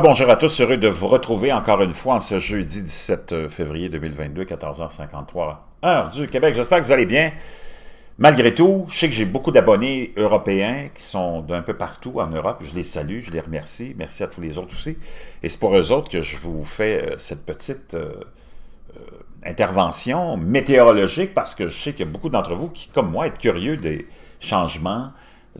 bonjour à tous, heureux de vous retrouver encore une fois en ce jeudi 17 euh, février 2022, 14h53, heure du Québec. J'espère que vous allez bien. Malgré tout, je sais que j'ai beaucoup d'abonnés européens qui sont d'un peu partout en Europe. Je les salue, je les remercie. Merci à tous les autres aussi. Et c'est pour eux autres que je vous fais euh, cette petite euh, intervention météorologique parce que je sais qu'il y a beaucoup d'entre vous qui, comme moi, êtes curieux des changements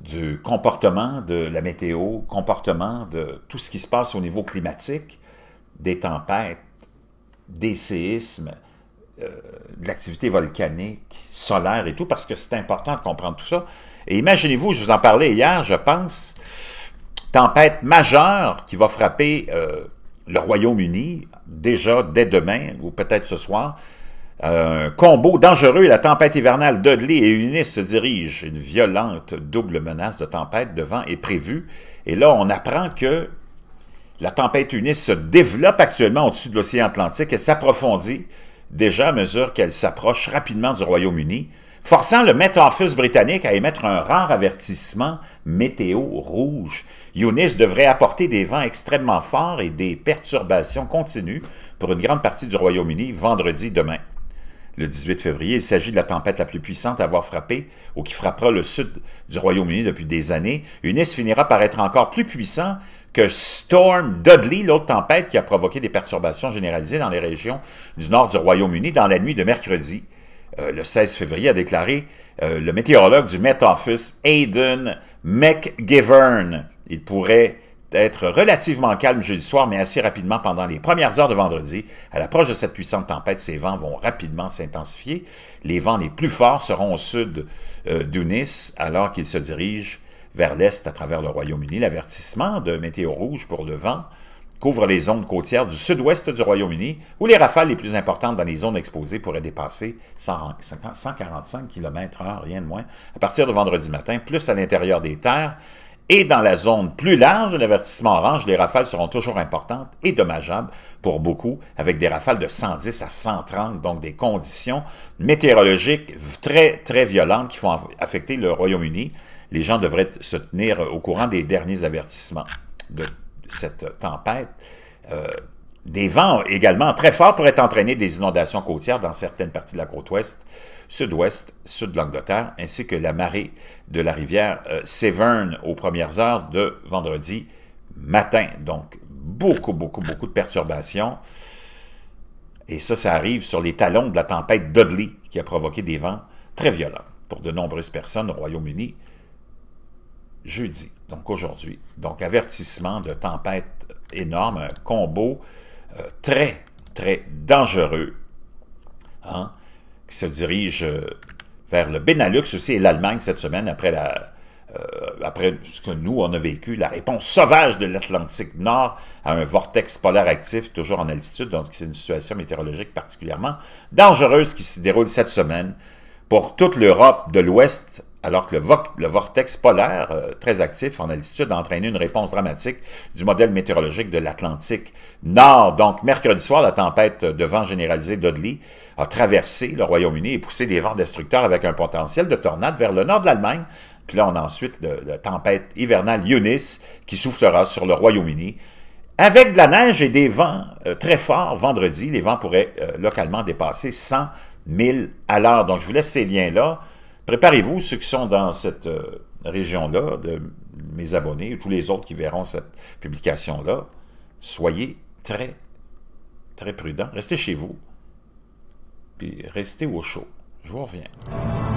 du comportement de la météo, comportement de tout ce qui se passe au niveau climatique, des tempêtes, des séismes, euh, de l'activité volcanique, solaire et tout, parce que c'est important de comprendre tout ça. Et imaginez-vous, je vous en parlais hier, je pense, tempête majeure qui va frapper euh, le Royaume-Uni déjà dès demain ou peut-être ce soir, un combo dangereux la tempête hivernale Dudley et Eunice se dirigent. Une violente double menace de tempête de vent est prévue. Et là, on apprend que la tempête Eunice se développe actuellement au-dessus de l'océan Atlantique et s'approfondit déjà à mesure qu'elle s'approche rapidement du Royaume-Uni, forçant le Met Office britannique à émettre un rare avertissement météo rouge. Eunice devrait apporter des vents extrêmement forts et des perturbations continues pour une grande partie du Royaume-Uni vendredi demain le 18 février. Il s'agit de la tempête la plus puissante à avoir frappé ou qui frappera le sud du Royaume-Uni depuis des années. Eunice finira par être encore plus puissant que Storm Dudley, l'autre tempête qui a provoqué des perturbations généralisées dans les régions du nord du Royaume-Uni dans la nuit de mercredi. Euh, le 16 février, a déclaré euh, le météorologue du Met Office, Aidan McGivern. Il pourrait être relativement calme jeudi soir, mais assez rapidement pendant les premières heures de vendredi. À l'approche de cette puissante tempête, ces vents vont rapidement s'intensifier. Les vents les plus forts seront au sud euh, d'Unis, alors qu'ils se dirigent vers l'est à travers le Royaume-Uni. L'avertissement de Météo Rouge pour le vent couvre les zones côtières du sud-ouest du Royaume-Uni, où les rafales les plus importantes dans les zones exposées pourraient dépasser 145 km/h, rien de moins, à partir de vendredi matin, plus à l'intérieur des terres, et dans la zone plus large de l'avertissement orange, les rafales seront toujours importantes et dommageables pour beaucoup, avec des rafales de 110 à 130, donc des conditions météorologiques très, très violentes qui vont affecter le Royaume-Uni. Les gens devraient se tenir au courant des derniers avertissements de cette tempête. Euh, des vents également très forts pourraient entraîner des inondations côtières dans certaines parties de la côte ouest, sud-ouest, sud de l'Angleterre, ainsi que la marée de la rivière euh, Severn aux premières heures de vendredi matin. Donc, beaucoup, beaucoup, beaucoup de perturbations. Et ça, ça arrive sur les talons de la tempête Dudley, qui a provoqué des vents très violents pour de nombreuses personnes au Royaume-Uni jeudi, donc aujourd'hui. Donc, avertissement de tempête énorme, un combo euh, très, très dangereux, hein, qui se dirige euh, vers le Benelux aussi et l'Allemagne cette semaine après, la, euh, après ce que nous, on a vécu, la réponse sauvage de l'Atlantique Nord à un vortex polaire actif, toujours en altitude, donc c'est une situation météorologique particulièrement dangereuse qui se déroule cette semaine pour toute l'Europe de l'Ouest alors que le, vortex polaire, euh, très actif en altitude, a entraîné une réponse dramatique du modèle météorologique de l'Atlantique Nord. Donc, mercredi soir, la tempête de vent généralisée Dudley a traversé le Royaume-Uni et poussé des vents destructeurs avec un potentiel de tornade vers le nord de l'Allemagne. Puis là, on a ensuite la tempête hivernale Eunice qui soufflera sur le Royaume-Uni. Avec de la neige et des vents euh, très forts vendredi, les vents pourraient euh, localement dépasser 100 000 à l'heure. Donc, je vous laisse ces liens-là préparez-vous, ceux qui sont dans cette euh, région-là, mes abonnés ou tous les autres qui verront cette publication-là, soyez très, très prudents. Restez chez vous, puis restez au chaud. Je vous reviens.